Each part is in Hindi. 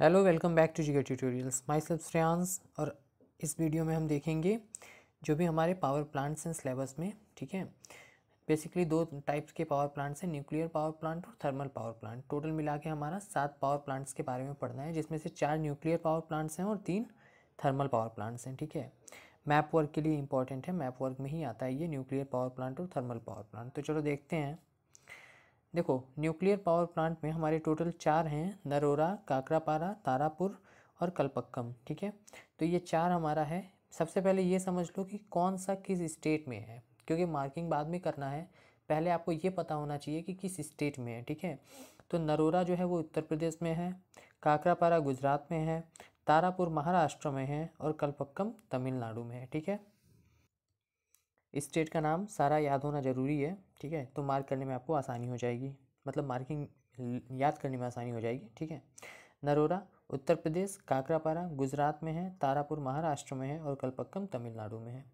hello welcome back to GK tutorials माई सेल्फ श्रेयांस और इस वीडियो में हम देखेंगे जो भी हमारे पावर प्लांट्स हैं सिलेबस में ठीक है बेसिकली दो टाइप्स के पावर प्लांट्स हैं न्यूक्लियर पावर प्लांट और थर्मल पावर प्लांट टोटल मिला के हमारा सात पावर प्लांट्स के बारे में पढ़ना है जिसमें से चार न्यूक्लियर पावर प्लांट्स हैं और तीन थर्मल पावर प्लांट्स हैं ठीक है मैप वर्क के लिए इंपॉर्टेंट है मैप वर्क में ही आता है ये न्यूक्लियर पावर प्लांट और थर्मल पावर प्लांट तो चलो देखते हैं देखो न्यूक्लियर पावर प्लांट में हमारे टोटल चार हैं नरोरा काकरापारा तारापुर और कलपक्कम ठीक है तो ये चार हमारा है सबसे पहले ये समझ लो कि कौन सा किस स्टेट में है क्योंकि मार्किंग बाद में करना है पहले आपको ये पता होना चाहिए कि किस स्टेट में है ठीक है तो नरोरा जो है वो उत्तर प्रदेश में है काकरापारा गुजरात में है तारापुर महाराष्ट्र में है और कलपक्कम तमिलनाडु में है ठीक है स्टेट का नाम सारा याद होना ज़रूरी है ठीक है तो मार्क करने में आपको आसानी हो जाएगी मतलब मार्किंग याद करने में आसानी हो जाएगी ठीक है नरोरा उत्तर प्रदेश काकरापारा गुजरात में है तारापुर महाराष्ट्र में है और कलपक्कम तमिलनाडु में है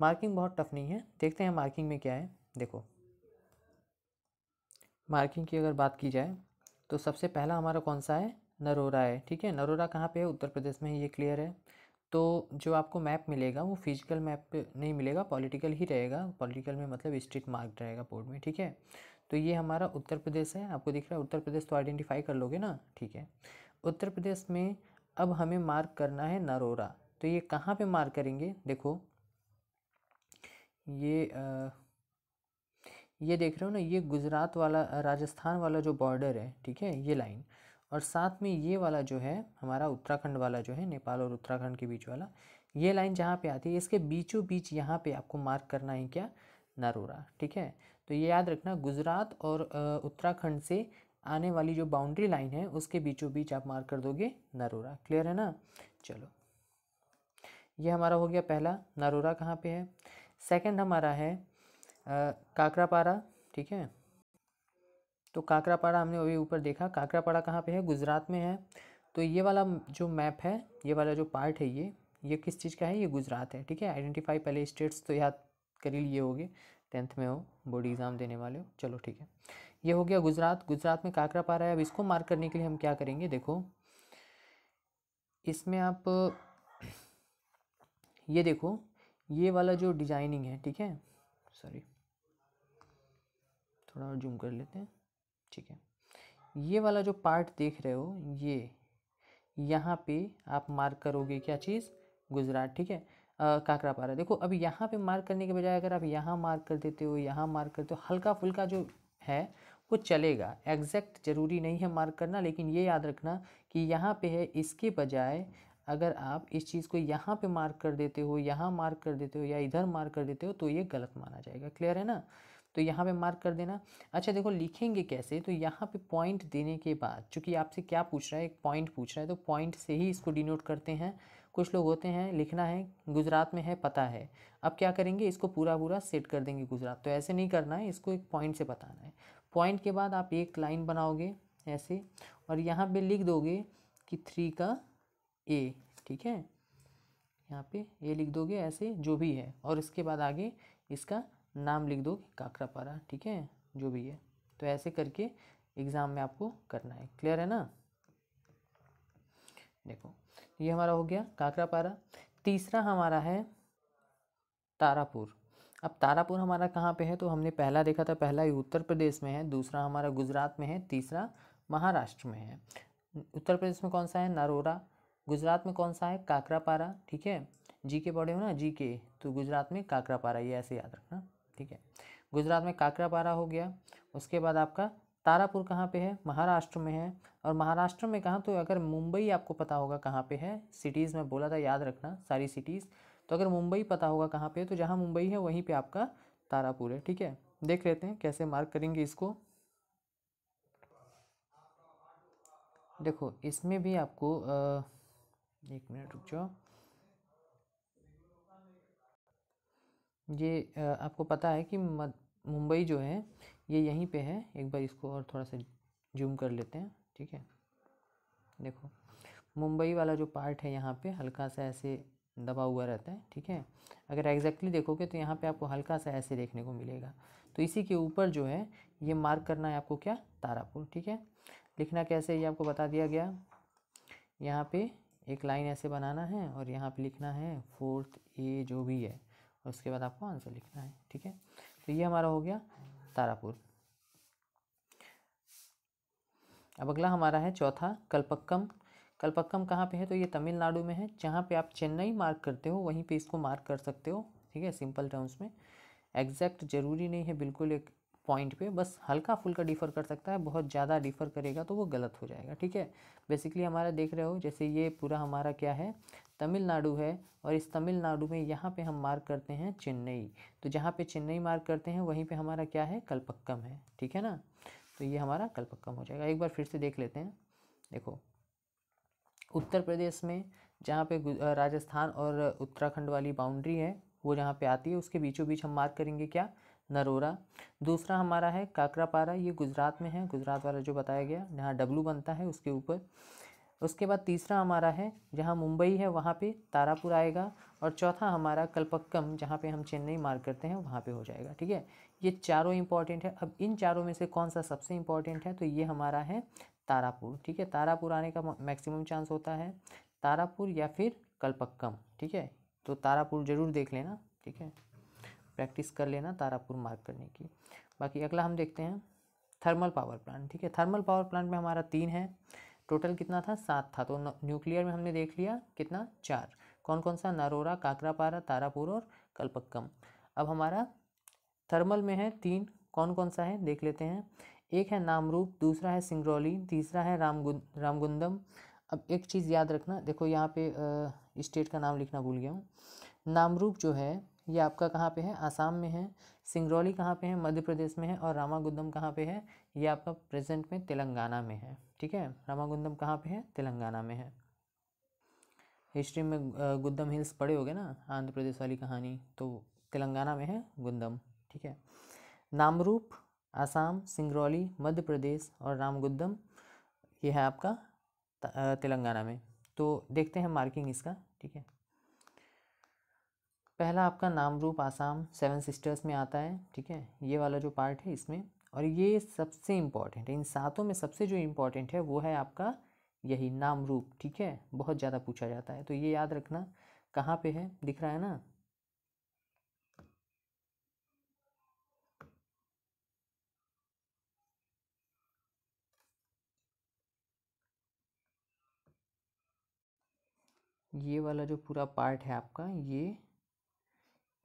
मार्किंग बहुत टफ नहीं है देखते हैं मार्किंग में क्या है देखो मार्किंग की अगर बात की जाए तो सबसे पहला हमारा कौन सा है नरोरा है ठीक है नरोरा कहाँ पे है उत्तर प्रदेश में ही ये क्लियर है तो जो आपको मैप मिलेगा वो फिजिकल मैप नहीं मिलेगा पॉलिटिकल ही रहेगा पॉलिटिकल में मतलब स्ट्रीट मार्क रहेगा बोर्ड में ठीक है तो ये हमारा उत्तर प्रदेश है आपको दिख रहा है उत्तर प्रदेश तो आइडेंटिफाई कर लोगे ना ठीक है उत्तर प्रदेश में अब हमें मार्क करना है नरोरा तो ये कहाँ पे मार्क करेंगे देखो ये आ, ये देख रहे हो ना ये गुजरात वाला राजस्थान वाला जो बॉर्डर है ठीक है ये लाइन और साथ में ये वाला जो है हमारा उत्तराखंड वाला जो है नेपाल और उत्तराखंड के बीच वाला ये लाइन जहाँ पे आती है इसके बीचों बीच यहाँ पे आपको मार्क करना है क्या नरोरा ठीक है तो ये याद रखना गुजरात और उत्तराखंड से आने वाली जो बाउंड्री लाइन है उसके बीचों बीच आप मार्क कर दोगे नरोरा क्लियर है ना चलो ये हमारा हो गया पहला नरोरा कहाँ पे है सेकंड हमारा है काकरापारा ठीक है तो काकरापाड़ा हमने अभी ऊपर देखा काकरापाड़ा कहाँ पे है गुजरात में है तो ये वाला जो मैप है ये वाला जो पार्ट है ये ये किस चीज़ का है ये गुजरात है ठीक है आइडेंटिफाई पहले स्टेट्स तो याद कर ही लिए होगे टेंथ में हो बोर्ड एग्ज़ाम देने वाले हो चलो ठीक है ये हो गया गुजरात गुजरात में काकरापाड़ा है अब इसको मार्क करने के लिए हम क्या करेंगे देखो इसमें आप ये देखो ये वाला जो डिजाइनिंग है ठीक है सॉरी थोड़ा और जूम कर लेते हैं ठीक है ये वाला जो पार्ट देख रहे हो ये यहाँ पे आप मार्क करोगे क्या चीज़ गुजरात ठीक है काकरापारा देखो अब यहाँ पे मार्क करने के बजाय अगर आप यहाँ मार्क कर देते हो यहाँ मार्क करते हो हल्का फुल्का जो है वो चलेगा एग्जैक्ट ज़रूरी नहीं है मार्क करना लेकिन ये याद रखना कि यहाँ पे है इसके बजाय अगर आप इस चीज़ को यहाँ पे मार्क कर देते हो यहाँ मार्क कर देते हो या इधर मार्क कर देते हो तो ये गलत माना जाएगा क्लियर है ना तो यहाँ पे मार्क कर देना अच्छा देखो लिखेंगे कैसे तो यहाँ पे पॉइंट देने के बाद चूँकि आपसे क्या पूछ रहा है एक पॉइंट पूछ रहा है तो पॉइंट से ही इसको डिनोट करते हैं कुछ लोग होते हैं लिखना है गुजरात में है पता है अब क्या करेंगे इसको पूरा पूरा सेट कर देंगे गुजरात तो ऐसे नहीं करना है इसको एक पॉइंट से बताना है पॉइंट के बाद आप एक लाइन बनाओगे ऐसे और यहाँ पर लिख दोगे कि थ्री का ए ठीक है यहाँ पे ए लिख दोगे ऐसे जो भी है और इसके बाद आगे इसका नाम लिख दो काकरापारा ठीक है जो भी है तो ऐसे करके एग्ज़ाम में आपको करना है क्लियर है ना देखो ये हमारा हो गया काकरापारा तीसरा हमारा है तारापुर अब तारापुर हमारा कहाँ पे है तो हमने पहला देखा था पहला ही उत्तर प्रदेश में है दूसरा हमारा गुजरात में है तीसरा महाराष्ट्र में है उत्तर प्रदेश में कौन सा है नरोरा गुजरात में कौन सा है काकरापारा ठीक है जी के पढ़े हो ना जी के तो गुजरात में काकरापारा ये ऐसे याद रखना ठीक है गुजरात में काकरापारा हो गया उसके बाद आपका तारापुर कहाँ पे है महाराष्ट्र में है और महाराष्ट्र में कहाँ तो अगर मुंबई आपको पता होगा कहाँ पे है सिटीज़ में बोला था याद रखना सारी सिटीज़ तो अगर मुंबई पता होगा कहाँ पे है तो जहाँ मुंबई है वहीं पे आपका तारापुर है ठीक है देख लेते हैं कैसे मार्क करेंगे इसको देखो इसमें भी आपको आ, एक मिनट रुक जाओ ये आपको पता है कि मुंबई जो है ये यहीं पे है एक बार इसको और थोड़ा सा जूम कर लेते हैं ठीक है देखो मुंबई वाला जो पार्ट है यहाँ पे हल्का सा ऐसे दबा हुआ रहता है ठीक है अगर एग्जैक्टली देखोगे तो यहाँ पे आपको हल्का सा ऐसे देखने को मिलेगा तो इसी के ऊपर जो है ये मार्क करना है आपको क्या तारापुर ठीक है लिखना कैसे ये आपको बता दिया गया यहाँ पे एक लाइन ऐसे बनाना है और यहाँ पे लिखना है फोर्थ ए जो भी है और उसके बाद आपको आंसर लिखना है ठीक है तो ये हमारा हो गया तारापुर अब अगला हमारा है चौथा कल्पक्कम कल्पक्कम कहाँ पे है तो ये तमिलनाडु में है जहाँ पे आप चेन्नई मार्क करते हो वहीं पे इसको मार्क कर सकते हो ठीक है सिंपल टर्म्स में एग्जैक्ट जरूरी नहीं है बिल्कुल एक पॉइंट पे बस हल्का फुल्का डिफ़र कर सकता है बहुत ज़्यादा डिफ़र करेगा तो वो गलत हो जाएगा ठीक है बेसिकली हमारा देख रहे हो जैसे ये पूरा हमारा क्या है तमिलनाडु है और इस तमिलनाडु में यहाँ पे हम मार्क करते हैं चेन्नई तो जहाँ पे चेन्नई मार्क करते हैं वहीं पे हमारा क्या है कलपक्कम है ठीक है ना तो ये हमारा कलपक्कम हो जाएगा एक बार फिर से देख लेते हैं देखो उत्तर प्रदेश में जहाँ पे राजस्थान और उत्तराखंड वाली बाउंड्री है वो जहाँ पे आती है उसके बीचों बीच हम मार्क करेंगे क्या नरोरा दूसरा हमारा है काकरापारा ये गुजरात में है गुजरात वाला जो बताया गया जहाँ डब्लू बनता है उसके ऊपर उसके बाद तीसरा हमारा है जहाँ मुंबई है वहाँ पे तारापुर आएगा और चौथा हमारा कलपक्कम जहाँ पे हम चेन्नई मार्क करते हैं वहाँ पे हो जाएगा ठीक है ये चारों इंपॉर्टेंट है अब इन चारों में से कौन सा सबसे इंपॉर्टेंट है तो ये हमारा है तारापुर ठीक है तारापुर आने का मैक्सिमम चांस होता है तारापुर या फिर कल्पक्कम ठीक है तो तारापुर ज़रूर देख लेना ठीक है प्रैक्टिस कर लेना तारापुर मार्क करने की बाकी अगला हम देखते हैं थर्मल पावर प्लांट ठीक है थर्मल पावर प्लांट में हमारा तीन है टोटल कितना था सात था तो न्यूक्लियर में हमने देख लिया कितना चार कौन कौन सा नरोरा काकरापारा तारापुर और कल्पक्कम अब हमारा थर्मल में है तीन कौन कौन सा है देख लेते हैं एक है नामरूप दूसरा है सिंगरौली तीसरा है रामगुंद रामगुंदम अब एक चीज़ याद रखना देखो यहाँ पे स्टेट का नाम लिखना भूल गया हूँ नामरूप जो है ये आपका कहाँ पे है आसाम में है सिंगरौली कहाँ पे है मध्य प्रदेश में है और रामागुंदम कहाँ पे है ये आपका प्रेजेंट में तेलंगाना में है ठीक है रामागुंदम कहाँ पे है तेलंगाना में है हिस्ट्री में गुंदम हिल्स पड़े हो गए ना आंध्र प्रदेश वाली कहानी तो तेलंगाना में है गुंदम ठीक है नामरूप आसाम सिंगरौली मध्य प्रदेश और रामगुंदम ये है आपका तेलंगाना में तो देखते हैं मार्किंग इसका ठीक है पहला आपका नाम रूप आसाम सेवन सिस्टर्स में आता है ठीक है ये वाला जो पार्ट है इसमें और ये सबसे इम्पॉर्टेंट है इन सातों में सबसे जो इम्पॉर्टेंट है वो है आपका यही नाम रूप ठीक है बहुत ज़्यादा पूछा जाता है तो ये याद रखना कहाँ पे है दिख रहा है ना ये वाला जो पूरा पार्ट है आपका ये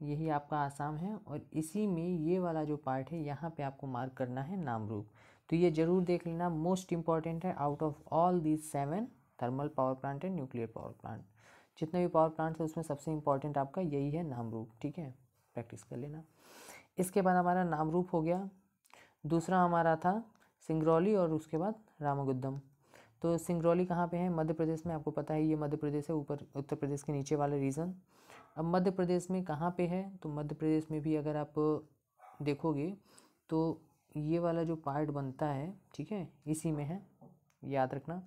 यही आपका आसाम है और इसी में ये वाला जो पार्ट है यहाँ पे आपको मार्क करना है नाम रूप तो ये ज़रूर देख लेना मोस्ट इम्पॉर्टेंट है out of all this seven thermal power plant and nuclear power plant जितने भी पावर प्लांट्स है उसमें सबसे इम्पॉर्टेंट आपका यही है नाम रूप ठीक है प्रैक्टिस कर लेना इसके बाद हमारा नाम रूप हो गया दूसरा हमारा था सिंगरौली और उसके बाद रामागुद्दम तो सिंगरौली कहाँ पे है मध्य प्रदेश में आपको पता है ये मध्य प्रदेश है ऊपर उत्तर प्रदेश के नीचे वाले रीजन अब मध्य प्रदेश में कहाँ पे है तो मध्य प्रदेश में भी अगर आप देखोगे तो ये वाला जो पार्ट बनता है ठीक है इसी में है याद रखना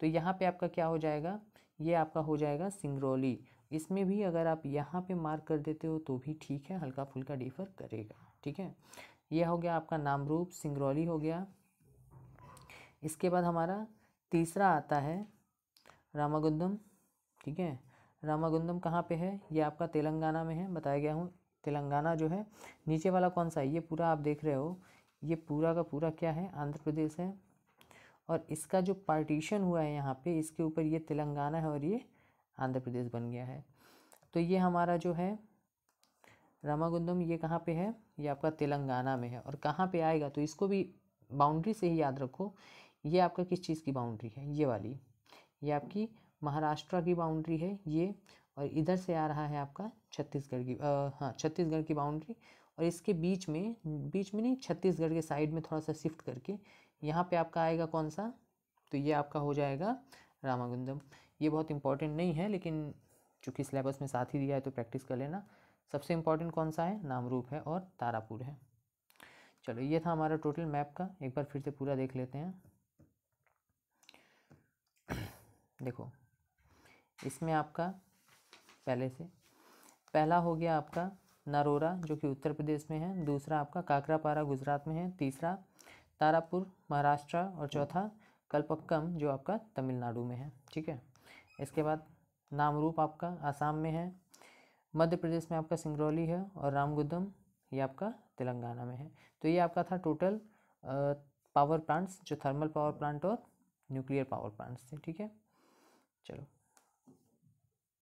तो यहाँ पे आपका क्या हो जाएगा ये आपका हो जाएगा सिंगरौली इसमें भी अगर आप यहाँ पे मार्क कर देते हो तो भी ठीक है हल्का फुल्का डिफर करेगा ठीक है यह हो गया आपका नामरूप सिंगरौली हो गया इसके बाद हमारा तीसरा आता है रामागुंदम ठीक है रामागुंदम कहाँ पे है ये आपका तेलंगाना में है बताया गया हूँ तेलंगाना जो है नीचे वाला कौन सा है ये पूरा आप देख रहे हो ये पूरा का पूरा क्या है आंध्र प्रदेश है और इसका जो पार्टीशन हुआ है यहाँ पे इसके ऊपर ये तेलंगाना है और ये आंध्र प्रदेश बन गया है तो ये हमारा जो है रामागुंदम ये कहाँ पर है ये आपका तेलंगाना में है और कहाँ पर आएगा तो इसको भी बाउंड्री से ही याद रखो ये आपका किस चीज़ की बाउंड्री है ये वाली ये आपकी महाराष्ट्र की बाउंड्री है ये और इधर से आ रहा है आपका छत्तीसगढ़ की हाँ छत्तीसगढ़ की बाउंड्री और इसके बीच में बीच में नहीं छत्तीसगढ़ के साइड में थोड़ा सा शिफ्ट करके यहाँ पे आपका आएगा कौन सा तो ये आपका हो जाएगा रामागुंदम ये बहुत इंपॉर्टेंट नहीं है लेकिन चूँकि सिलेबस में साथ ही दिया है तो प्रैक्टिस कर लेना सबसे इम्पॉर्टेंट कौन सा है नामरूप है और तारापुर है चलो ये था हमारा टोटल मैप का एक बार फिर से पूरा देख लेते हैं देखो इसमें आपका पहले से पहला हो गया आपका नरोरा जो कि उत्तर प्रदेश में है दूसरा आपका काकरापारा गुजरात में है तीसरा तारापुर महाराष्ट्र और चौथा कल्पक्कम जो आपका तमिलनाडु में है ठीक है इसके बाद नामरूप आपका आसाम में है मध्य प्रदेश में आपका सिंगरौली है और रामगुदम ये आपका तेलंगाना में है तो ये आपका था टोटल पावर प्लांट्स जो थर्मल पावर प्लांट और न्यूक्लियर पावर प्लांट्स थे ठीक है चलो